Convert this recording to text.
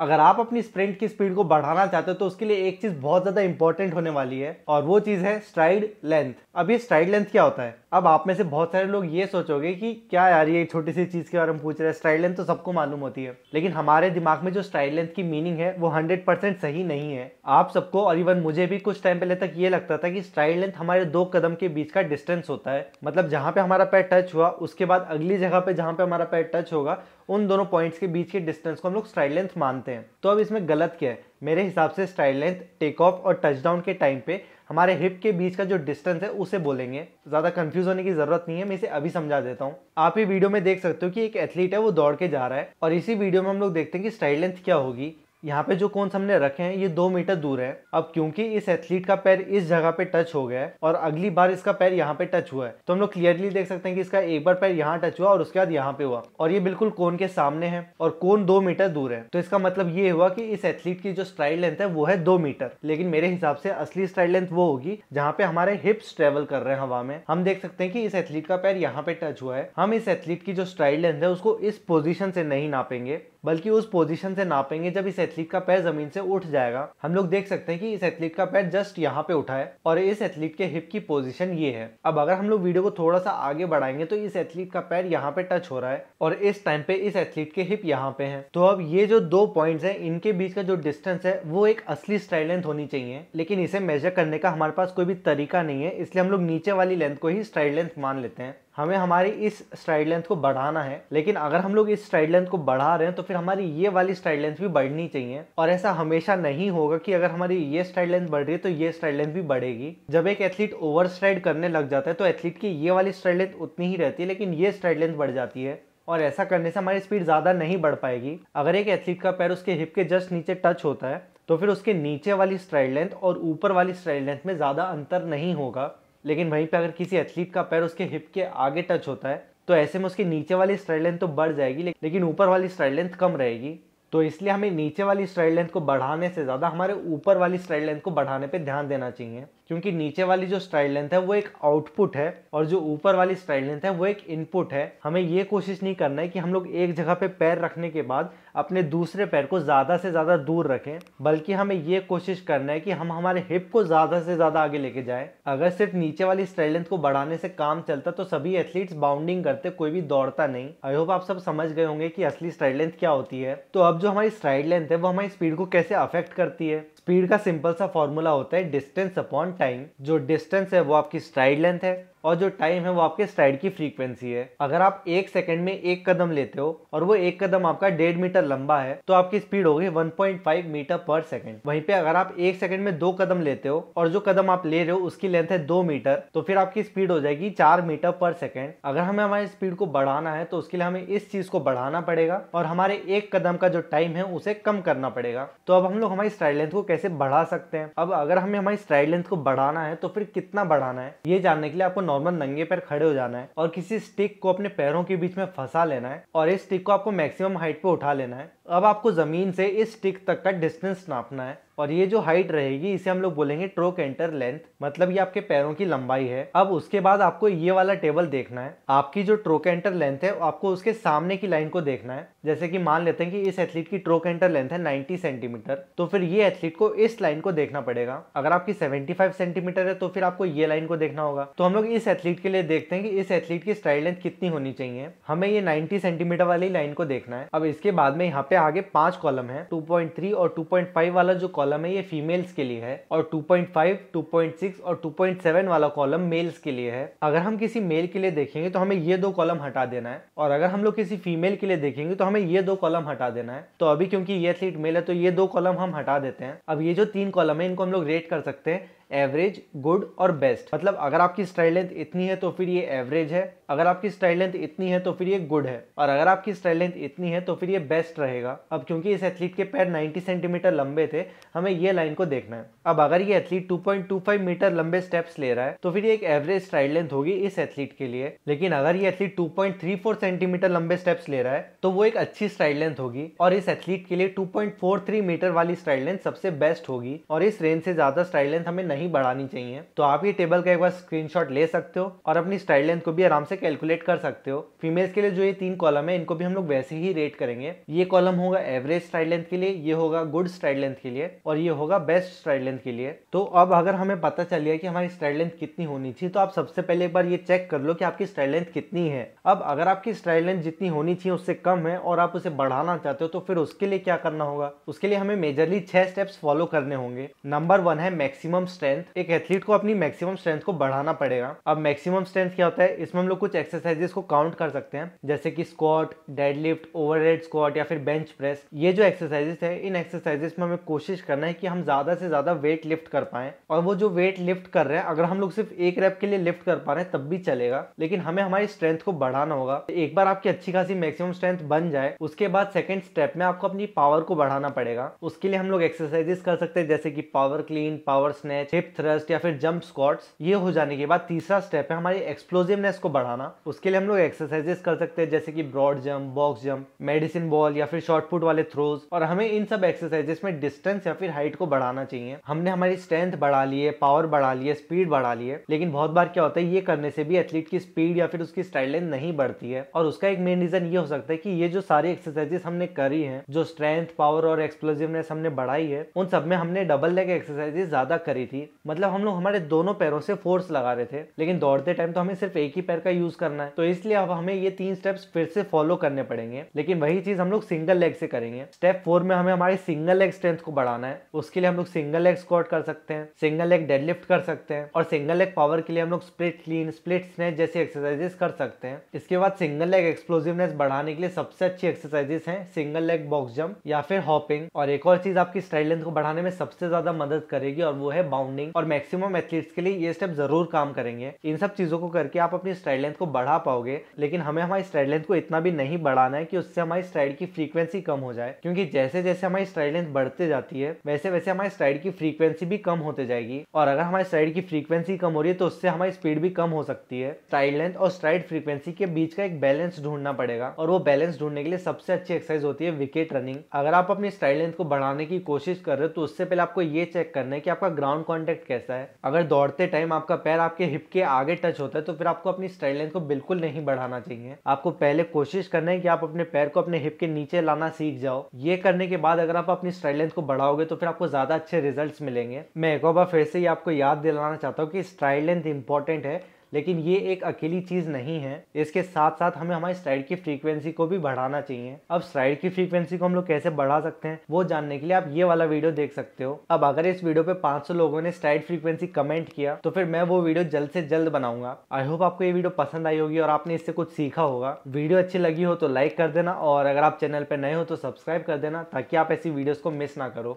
अगर आप अपनी स्प्रिंट की स्पीड को बढ़ाना चाहते हो तो उसके लिए एक चीज बहुत ज्यादा इंपॉर्टेंट होने वाली है और वो चीज है स्ट्राइड लेंथ अब ये स्ट्राइड लेंथ क्या होता है अब आप में से बहुत सारे लोग ये सोचोगे कि क्या यार ये छोटी सी चीज के बारे में पूछ रहे हैं स्ट्राइड लेंथ तो सबको मालूम होती है लेकिन हमारे दिमाग में जो स्ट्राइड लेंथ की मीनिंग है वो हंड्रेड सही नहीं है आप सबको और इवन मुझे भी कुछ टाइम पहले तक ये लगता था कि स्ट्राइड लेंथ हमारे दो कदम के बीच का डिस्टेंस होता है मतलब जहां पे हमारा पैर टच हुआ उसके बाद अगली जगह पे जहां पे हमारा पैर टच होगा उन दोनों पॉइंट्स के बीच के डिस्टेंस को हम लोग स्ट्राइड लेंथ मानते हैं तो अब इसमें गलत क्या है मेरे हिसाब से स्ट्राइड लेंथ टेक ऑफ और टचडाउन के टाइम पे हमारे हिप के बीच का जो डिस्टेंस है उसे बोलेंगे ज़्यादा कंफ्यूज होने की ज़रूरत नहीं है मैं इसे अभी समझा देता हूँ आप ही वीडियो में देख सकते हो कि एक एथलीट है वो दौड़ के जा रहा है और इसी वीडियो में हम लोग देखते हैं कि स्ट्राइड लेंथ क्या होगी यहाँ पे जो कोन्स हमने रखे हैं ये दो मीटर दूर है अब क्योंकि इस एथलीट का पैर इस जगह पे टच हो गया है और अगली बार इसका पैर यहाँ पे टच हुआ है तो हम लोग क्लियरली देख सकते हैं कि इसका एक बार पैर यहाँ टच हुआ और उसके बाद यहाँ पे हुआ और ये बिल्कुल कोन के सामने है और कोन दो मीटर दूर है तो इसका मतलब ये हुआ कि इस एथलीट की जो स्ट्राइड लेंथ है वो है दो मीटर लेकिन मेरे हिसाब से असली स्ट्राइड लेंथ वो होगी जहाँ पे हमारे हिप्स ट्रेवल कर रहे हैं हवा में हम देख सकते हैं कि इस एथलीट का पैर यहाँ पे टच हुआ है हम इस एथलीट की जो स्ट्राइड लेंथ है उसको इस पोजिशन से नहीं नापेंगे बल्कि उस पोजीशन से नापेंगे जब इस एथलीट का पैर जमीन से उठ जाएगा हम लोग देख सकते हैं कि इस एथलीट का पैर जस्ट यहाँ पे उठा है और इस एथलीट के हिप की पोजीशन ये है अब अगर हम लोग वीडियो को थोड़ा सा आगे बढ़ाएंगे तो इस एथलीट का पैर यहाँ पे टच हो रहा है और इस टाइम पे इस एथलीट के हिप यहाँ पे है तो अब ये जो दो पॉइंट है इनके बीच का जो डिस्टेंस है वो एक असली स्ट्राइड लेंथ होनी चाहिए लेकिन इसे मेजर करने का हमारे पास कोई भी तरीका नहीं है इसलिए हम लोग नीचे वाली लेंथ को ही स्ट्राइड लेंथ मान लेते हैं हमें हमारी इस स्ट्राइड लेंथ को बढ़ाना है लेकिन अगर हम लोग इस स्ट्राइड लेंथ को बढ़ा रहे हैं तो फिर हमारी ये वाली स्ट्राइड लेंथ भी बढ़नी चाहिए और ऐसा हमेशा नहीं होगा कि अगर हमारी ये स्ट्राइड लेंथ बढ़ रही है तो ये स्ट्राइड लेंथ भी बढ़ेगी जब एक एथलीट ओवर स्ट्राइड करने लग जाता है तो एथलीट की ये वाली स्ट्राइड लेंथ उतनी ही रहती है लेकिन ये स्ट्राइड लेंथ बढ़ जाती है और ऐसा करने से हमारी स्पीड ज़्यादा नहीं बढ़ पाएगी अगर एक एथलीट का पैर उसके हिप के जस्ट नीचे टच होता है तो फिर उसके नीचे वाली स्ट्राइड लेंथ और ऊपर वाली स्ट्राइड लेंथ में ज़्यादा अंतर नहीं होगा लेकिन वहीं पे अगर किसी एथलीट का पैर उसके हिप के आगे टच होता है तो ऐसे में उसकी नीचे वाली स्ट्राइड लेंथ तो बढ़ जाएगी लेकिन ऊपर वाली स्ट्राइड लेंथ कम रहेगी तो इसलिए हमें नीचे वाली स्ट्राइड लेंथ को बढ़ाने से ज़्यादा हमारे ऊपर वाली स्ट्राइड लेंथ को बढ़ाने पर ध्यान देना चाहिए क्योंकि नीचे वाली जो स्ट्राइड लेंथ है वो एक आउटपुट है और जो ऊपर वाली स्ट्राइड लेंथ है वो एक इनपुट है हमें ये कोशिश नहीं करना है कि हम लोग एक जगह पे पैर रखने के बाद अपने दूसरे पैर को ज़्यादा से ज़्यादा दूर रखें बल्कि हमें ये कोशिश करना है कि हम हमारे हिप को ज़्यादा से ज़्यादा आगे लेके जाए अगर सिर्फ नीचे वाली स्ट्राइड लेंथ को बढ़ाने से काम चलता तो सभी एथलीट्स बाउंडिंग करते कोई भी दौड़ता नहीं आई होप आप सब समझ गए होंगे कि असली स्ट्राइड लेंथ क्या होती है तो अब जो हमारी स्ट्राइड लेंथ है वो हमारी स्पीड को कैसे अफेक्ट करती है स्पीड का सिंपल सा फॉर्मूला होता है डिस्टेंस अपॉन टाइम जो डिस्टेंस है वो आपकी स्ट्राइड लेंथ है और जो टाइम है वो आपके स्ट्राइड की फ्रीक्वेंसी है अगर आप एक सेकंड में एक कदम लेते हो और वो एक कदम आपका डेढ़ मीटर लंबा है तो आपकी स्पीड होगी 1.5 मीटर पर सेकंड वहीं पे अगर आप एक सेकंड में दो कदम लेते हो और जो कदम आप ले रहे हो उसकी लेंथ है दो मीटर तो फिर आपकी स्पीड हो जाएगी चार मीटर पर सेकेंड अगर हमें हमारी स्पीड को बढ़ाना है तो उसके लिए हमें इस चीज को बढ़ाना पड़ेगा और हमारे एक कदम का जो टाइम है उसे कम करना पड़ेगा तो अब हम लोग हमारी स्ट्राइड लेंथ को कैसे बढ़ा सकते हैं अब अगर हमें हमारी स्ट्राइड लेंथ को बढ़ाना है तो फिर कितना बढ़ाना है ये जानने के लिए आपको नॉर्मल नंगे पैर खड़े हो जाना है और किसी स्टिक को अपने पैरों के बीच में फंसा लेना है और इस स्टिक को आपको मैक्सिमम हाइट पे उठा लेना है अब आपको ज़मीन से इस स्टिक तक का डिस्टेंस नापना है और ये जो हाइट रहेगी इसे हम लोग बोलेंगे ट्रोक एंटर लेंथ मतलब ये आपके पैरों की लंबाई है अब उसके बाद आपको ये वाला टेबल देखना है आपकी जो ट्रोक एंटर लेंथ है आपको उसके सामने की लाइन को देखना है जैसे कि मान लेते हैं कि इस एथलीट की ट्रोक एंटर लेंथ है 90 सेंटीमीटर तो फिर ये एथलीट को इस लाइन को देखना पड़ेगा अगर आपकी सेवेंटी सेंटीमीटर है तो फिर आपको ये लाइन को देखना होगा तो हम लोग इस एथलीट के लिए देखते हैं कि इस एथलीट की स्ट्राइड लेंथ कितनी होनी चाहिए हमें ये नाइन्टी सेंटीमीटर वाली लाइन को देखना है अब इसके बाद में यहाँ पे आगे पांच कॉलम है 2.3 और 2.5 वाला जो कॉलम है ये फीमेल्स के लिए है और 2.5, 2.6 और 2.7 वाला कॉलम मेल्स के लिए है अगर हम किसी मेल के लिए देखेंगे तो हमें ये दो कॉलम हटा देना है और अगर हम लोग किसी फीमेल के लिए देखेंगे तो हमें ये दो कॉलम हटा देना है तो अभी क्योंकि ये एथलीट मेल है तो ये दो कॉलम हम हटा देते हैं अब ये जो तीन कॉलम है इनको हम लोग रेट कर सकते हैं एवरेज गुड और बेस्ट मतलब अगर आपकी स्ट्राइड लेंथ इतनी है तो फिर ये एवरेज है अगर आपकी स्ट्राइड लेंथ इतनी है तो फिर ये गुड है और अगर आपकी स्ट्राइड लेंथ इतनी है तो फिर ये बेस्ट रहेगा अब क्योंकि इस एथलीट के पैर 90 सेंटीमीटर लंबे थे हमें ये लाइन को देखना है अब अगर ये एथलीट 2.25 मीटर लंबे स्टेप्स ले रहा है तो फिर ये एक एवरेज स्ट्राइड लेंथ होगी इस एथलीट के लिए लेकिन अगर ये एथलीट फोर सेंटीमीटर लंबे स्टेप्स ले रहा है तो वो एक अच्छी स्ट्राइड लेंथ होगी और इस एथलीट के लिए थ्री मीटर वाली स्ट्राइड लेंथ सबसे बेस्ट होगी और इस रेंज से ज्यादा स्ट्राइड लेंथ हमें नहीं नहीं बढ़ानी चाहिए तो आप ये टेबल का एक बार स्क्रीनशॉट ले सकते हो और अपनी स्टाइल लेंथ को भी आराम से कैलकुलेट कर सकते हो फीमेल्स के लिए जो ये तीन कॉलम है इनको भी हम लोग वैसे ही रेट करेंगे ये कॉलम होगा एवरेज स्टाइल लेंथ के लिए ये होगा गुड स्टाइल लेंथ के लिए और ये होगा बेस्ट स्टाइल लेंथ के लिए तो अब अगर हमें पता चल गया कि हमारी स्टाइल लेंथ कितनी होनी चाहिए तो आप सबसे पहले एक बार ये चेक कर लो कि आपकी स्टाइल लेंथ कितनी है अब अगर आपकी स्टाइल लेंथ जितनी होनी चाहिए उससे कम है और आप उसे बढ़ाना चाहते हो तो फिर उसके लिए क्या करना होगा उसके लिए हमें मेजरली छह स्टेप्स फॉलो करने होंगे नंबर वन है मैक्सिमम स्टेप स्ट्रेंथ एक एथलीट को अपनी मैक्सिमम स्ट्रेंथ को बढ़ाना पड़ेगा अब मैक्सिमम स्ट्रेंथ क्या होता है इसमें हम लोग कुछ एक्सरसाइजेस को काउंट कर सकते हैं जैसे कि स्क्वाट डेडलिफ्ट ओवरहेड स्क्वाट या फिर बेंच प्रेस ये जो एक्सरसाइजेस है इन एक्सरसाइजेस में हमें कोशिश करना है कि हम ज्यादा से ज्यादा वेट लिफ्ट कर पाए और वो जो वेट लिफ्ट कर रहे हैं अगर हम लोग सिर्फ एक रैप के लिए लिफ्ट कर पा रहे हैं तब भी चलेगा लेकिन हमें हमारी स्ट्रेंथ को बढ़ाना होगा एक बार आपकी अच्छी खासी मैक्सिमम स्ट्रेंथ बन जाए उसके बाद सेकेंड स्टेप में आपको अपनी पावर को बढ़ाना पड़ेगा उसके लिए हम लोग एक्सरसाइजेस कर सकते हैं जैसे कि power clean power snatch hip thrust या फिर जंप स्कॉट्स ये हो जाने के बाद तीसरा स्टेप है हमारी एक्सप्लोजिवनेस को बढ़ाना उसके लिए हम लोग एक्सरसाइजेस कर सकते हैं जैसे कि broad jump box jump medicine ball या फिर शॉर्ट फुट वाले थ्रोज और हमें इन सब एक्सरसाइजेस में डिस्टेंस या फिर हाइट को बढ़ाना चाहिए हमने हमारी स्ट्रेंथ बढ़ा ली है पावर बढ़ा ली है स्पीड बढ़ा ली है लेकिन बहुत बार क्या होता है ये करने से भी एथलीट की स्पीड या फिर उसकी स्टाइल लाइन नहीं बढ़ती है और उसका एक मेन रीजन ये हो सकता है कि ये जो सारी एक्सरसाइजेस हमने करी है जो स्ट्रेंथ पावर और एक्सप्लोजिवनेस हमने बढ़ाई है उन सब में हमने डबल लेग एक्सरसाइजेस ज्यादा करी थी मतलब हम लोग हमारे दोनों पैरों से फोर्स लगा रहे थे लेकिन दौड़ते टाइम तो हमें सिर्फ एक ही पैर का यूज करना है तो इसलिए अब हमें ये तीन स्टेप्स फिर से फॉलो करने पड़ेंगे लेकिन वही चीज हम लोग सिंगल लेग से करेंगे स्टेप फोर में हमें हमारी सिंगल लेग स्ट्रेंथ को बढ़ाना है उसके लिए हम लोग सिंगल लेग स्क्वाट कर सकते हैं सिंगल लेग डेडलिफ्ट कर सकते हैं और सिंगल लेग पावर के लिए हम लोग स्प्लिट क्लीन स्प्लिट स्नेच जैसी एक्सरसाइजेस कर सकते हैं इसके बाद सिंगल लेग एक्सप्लोसिवनेस बढ़ाने के लिए सबसे अच्छी एक्सरसाइजेस हैं सिंगल लेग बॉक्स जम्प या फिर हॉपिंग और एक और चीज आपकी स्ट्राइड लेंथ को बढ़ाने में सबसे ज्यादा मदद करेगी और वो है बाउंड बॉन्डिंग और मैक्सिमम एथलीट्स के लिए ये स्टेप जरूर काम करेंगे इन सब चीजों को करके आप अपनी स्ट्राइड लेंथ को बढ़ा पाओगे लेकिन हमें हमारी स्ट्राइड लेंथ को इतना भी नहीं बढ़ाना है कि उससे हमारी स्ट्राइड की फ्रीक्वेंसी कम हो जाए क्योंकि जैसे जैसे हमारी स्ट्राइड लेंथ बढ़ते जाती है वैसे वैसे हमारी स्ट्राइड की फ्रीक्वेंसी भी कम होते जाएगी और अगर हमारी स्ट्राइड की फ्रीक्वेंसी कम हो रही है तो उससे हमारी स्पीड भी कम हो सकती है स्ट्राइड लेंथ और स्ट्राइड फ्रीक्वेंसी के बीच का एक बैलेंस ढूंढना पड़ेगा और वो बैलेंस ढूंढने के लिए सबसे अच्छी एक्सरसाइज होती है विकेट रनिंग अगर आप अपनी स्ट्राइड लेंथ को बढ़ाने की कोशिश कर रहे हो तो उससे पहले आपको ये चेक करना है कि आपका ग्राउंड कॉन्टेक्ट कैसा है अगर दौड़ते टाइम आपका पैर आपके हिप के आगे टच होता है तो फिर आपको अपनी स्ट्राइड लेंथ को बिल्कुल नहीं बढ़ाना चाहिए आपको पहले कोशिश करना है कि आप अपने पैर को अपने हिप के नीचे लाना सीख जाओ ये करने के बाद अगर आप अपनी स्ट्राइड लेंथ को बढ़ाओगे तो फिर आपको ज्यादा अच्छे रिजल्ट मिलेंगे मैं एक बार फिर से ये आपको याद दिलाना चाहता हूँ कि स्ट्राइड लेंथ इंपॉर्टेंट है लेकिन ये एक अकेली चीज़ नहीं है इसके साथ साथ हमें हमारी स्ट्राइड की फ्रीक्वेंसी को भी बढ़ाना चाहिए अब स्ट्राइड की फ्रीक्वेंसी को हम लोग कैसे बढ़ा सकते हैं वो जानने के लिए आप ये वाला वीडियो देख सकते हो अब अगर इस वीडियो पे 500 लोगों ने स्ट्राइड फ्रीक्वेंसी कमेंट किया तो फिर मैं वो वीडियो जल्द से जल्द बनाऊंगा आई होप आपको ये वीडियो पसंद आई होगी और आपने इससे कुछ सीखा होगा वीडियो अच्छी लगी हो तो लाइक कर देना और अगर आप चैनल पर नए हो तो सब्सक्राइब कर देना ताकि आप ऐसी वीडियोज़ को मिस ना करो